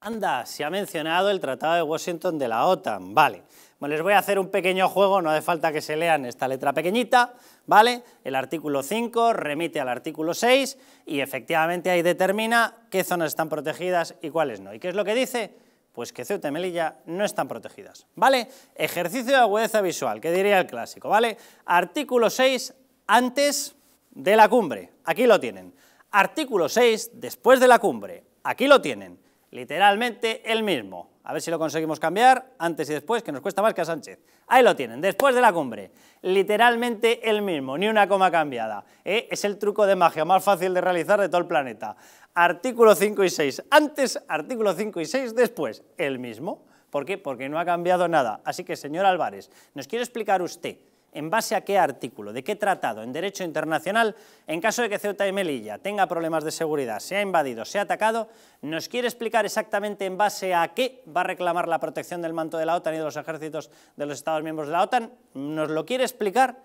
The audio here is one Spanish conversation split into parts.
Anda, se ha mencionado el Tratado de Washington de la OTAN, vale. Bueno, les voy a hacer un pequeño juego, no hace falta que se lean esta letra pequeñita, ¿vale? El artículo 5 remite al artículo 6 y efectivamente ahí determina qué zonas están protegidas y cuáles no. ¿Y qué es lo que dice? Pues que Ceuta y Melilla no están protegidas, ¿vale? Ejercicio de agudeza visual, que diría el clásico, ¿vale? Artículo 6 antes de la cumbre, aquí lo tienen. Artículo 6 después de la cumbre, aquí lo tienen Literalmente el mismo. A ver si lo conseguimos cambiar antes y después, que nos cuesta más que a Sánchez. Ahí lo tienen, después de la cumbre. Literalmente el mismo, ni una coma cambiada. ¿Eh? Es el truco de magia más fácil de realizar de todo el planeta. Artículo 5 y 6 antes, artículo 5 y 6 después, el mismo. ¿Por qué? Porque no ha cambiado nada. Así que, señor Álvarez, ¿nos quiere explicar usted en base a qué artículo, de qué tratado en derecho internacional, en caso de que Ceuta y Melilla tenga problemas de seguridad, sea invadido, sea atacado, nos quiere explicar exactamente en base a qué va a reclamar la protección del manto de la OTAN y de los ejércitos de los Estados miembros de la OTAN, nos lo quiere explicar,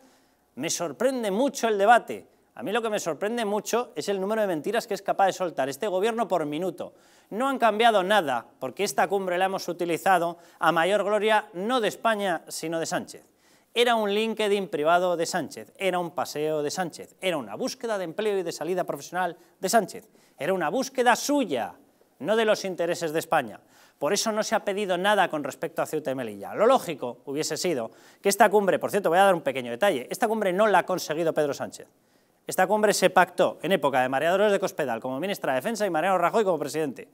me sorprende mucho el debate. A mí lo que me sorprende mucho es el número de mentiras que es capaz de soltar este gobierno por minuto. No han cambiado nada, porque esta cumbre la hemos utilizado a mayor gloria no de España, sino de Sánchez. Era un LinkedIn privado de Sánchez, era un paseo de Sánchez, era una búsqueda de empleo y de salida profesional de Sánchez, era una búsqueda suya, no de los intereses de España. Por eso no se ha pedido nada con respecto a Ceuta y Melilla. Lo lógico hubiese sido que esta cumbre, por cierto, voy a dar un pequeño detalle, esta cumbre no la ha conseguido Pedro Sánchez. Esta cumbre se pactó en época de María Dolores de Cospedal como ministra de Defensa y Mariano Rajoy como presidente.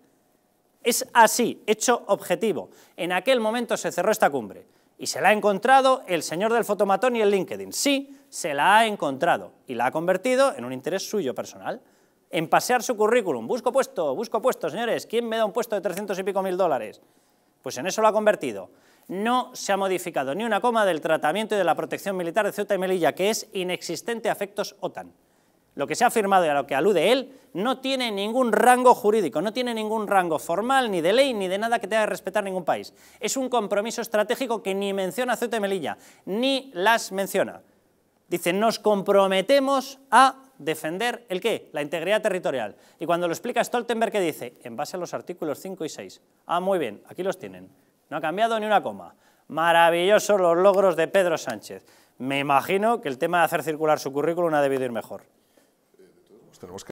Es así, hecho objetivo. En aquel momento se cerró esta cumbre. Y se la ha encontrado el señor del fotomatón y el LinkedIn. Sí, se la ha encontrado y la ha convertido en un interés suyo personal. En pasear su currículum. Busco puesto, busco puesto, señores. ¿Quién me da un puesto de 300 y pico mil dólares? Pues en eso lo ha convertido. No se ha modificado ni una coma del tratamiento y de la protección militar de Ceuta y Melilla, que es inexistente a efectos OTAN lo que se ha firmado y a lo que alude él, no tiene ningún rango jurídico, no tiene ningún rango formal, ni de ley, ni de nada que tenga que respetar ningún país. Es un compromiso estratégico que ni menciona Ceuta y Melilla, ni las menciona. Dice, nos comprometemos a defender el qué, la integridad territorial. Y cuando lo explica Stoltenberg, ¿qué dice? En base a los artículos 5 y 6. Ah, muy bien, aquí los tienen. No ha cambiado ni una coma. Maravillosos los logros de Pedro Sánchez. Me imagino que el tema de hacer circular su currículum ha debido ir mejor tenemos que